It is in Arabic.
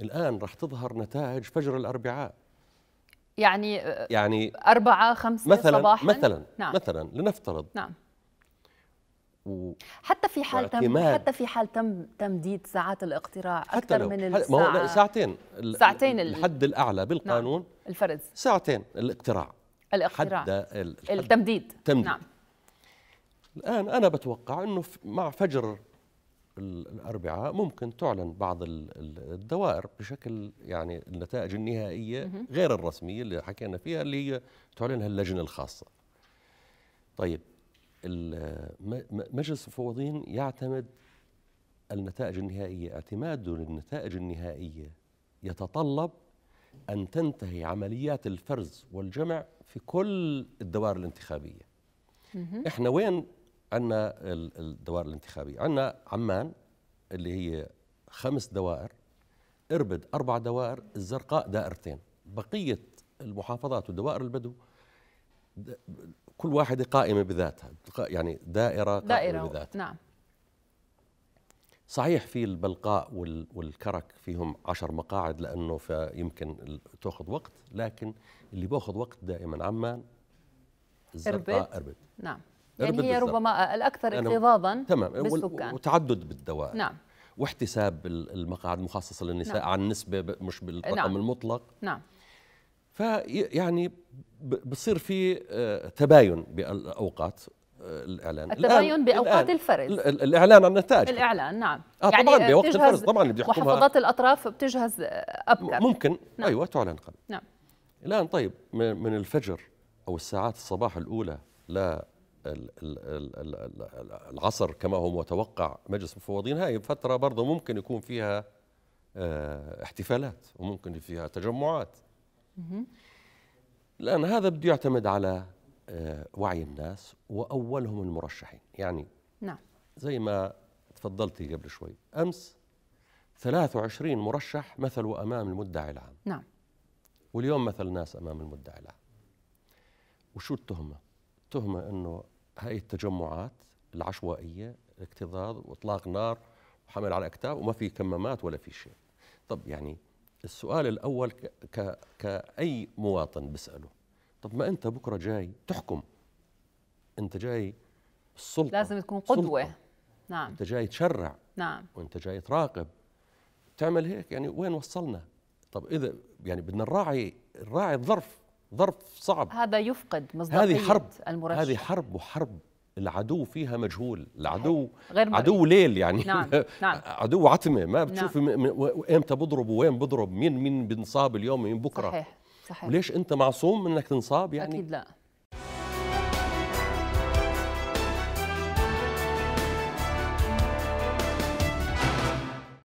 الآن راح تظهر نتائج فجر الأربعاء يعني آه، يعني أربعة خمسة مثلا صباحا مثلا نعم مثلا لنفترض نعم و حتى في حال تم حتى في حال تم تمديد ساعات الاقتراع اكثر من الساعه ما هو ساعتين ساعتين الحد الاعلى بالقانون نعم. الفرز ساعتين الاقتراع الاقتراع حد التمديد تمديد. نعم الان انا بتوقع انه مع فجر الأربعاء ممكن تعلن بعض الدوائر بشكل يعني النتائج النهائية غير الرسمية اللي حكينا فيها اللي هي تعلنها اللجنة الخاصة طيب مجلس المفوضين يعتمد النتائج النهائية اعتماده للنتائج النهائية يتطلب أن تنتهي عمليات الفرز والجمع في كل الدوائر الانتخابية احنا وين عندنا الدوائر الانتخابيه عندنا عمان اللي هي خمس دوائر اربد اربع دوائر الزرقاء دائرتين بقيه المحافظات ودوائر البدو كل واحده قائمه بذاتها يعني دائره قائمه دائرة بذاتها نعم صحيح في البلقاء والكرك فيهم عشر مقاعد لانه فيمكن تاخذ وقت لكن اللي باخذ وقت دائما عمان الزرقاء اربد, أربد. نعم يعني هي ربما الأكثر اكتظاظا تمام بالسكان وتعدد بالدوائر نعم واحتساب المقاعد المخصصة للنساء نعم. عن نسبة مش بالرقم نعم. المطلق نعم فيعني بصير في آه، تباين بالاوقات آه، الاعلان التباين باوقات الفرز الاعلان عن النتائج الاعلان نعم آه يعني طبعا بوقت الفرز طبعا اللي يحكمها محافظات الاطراف بتجهز آه، ابكر ممكن نعم. ايوه تعلن قبل نعم الان طيب من الفجر او الساعات الصباح الاولى لا العصر كما هو متوقع مجلس المفوضين هاي فترة برضه ممكن يكون فيها آه، احتفالات وممكن فيها تجمعات لأن هذا بده يعتمد على آه، وعي الناس وأولهم المرشحين يعني نعم زي ما تفضلتي قبل شوي أمس 23 مرشح مثلوا أمام المدعي العام نعم واليوم مثل ناس أمام المدعي العام وشو التهمة؟ التهمة أنه هاي التجمعات العشوائيه اكتظاظ واطلاق نار وحمل على اكتاف وما في كمامات ولا في شيء طب يعني السؤال الاول ك... ك... كاي مواطن بساله طب ما انت بكره جاي تحكم انت جاي السلطه لازم تكون قدوه نعم انت جاي تشرع نعم وانت جاي تراقب تعمل هيك يعني وين وصلنا طب اذا يعني بدنا نراعي نراعي الظرف ظرف صعب هذا يفقد مصداقية هذه حرب المرشح هذه حرب وحرب العدو فيها مجهول العدو غير عدو ليل يعني نعم. نعم. عدو عتمه ما بتشوفي نعم. امتى بضرب وين بضرب مين مين بنصاب اليوم مين بكره صحيح صحيح وليش انت معصوم انك تنصاب يعني اكيد لا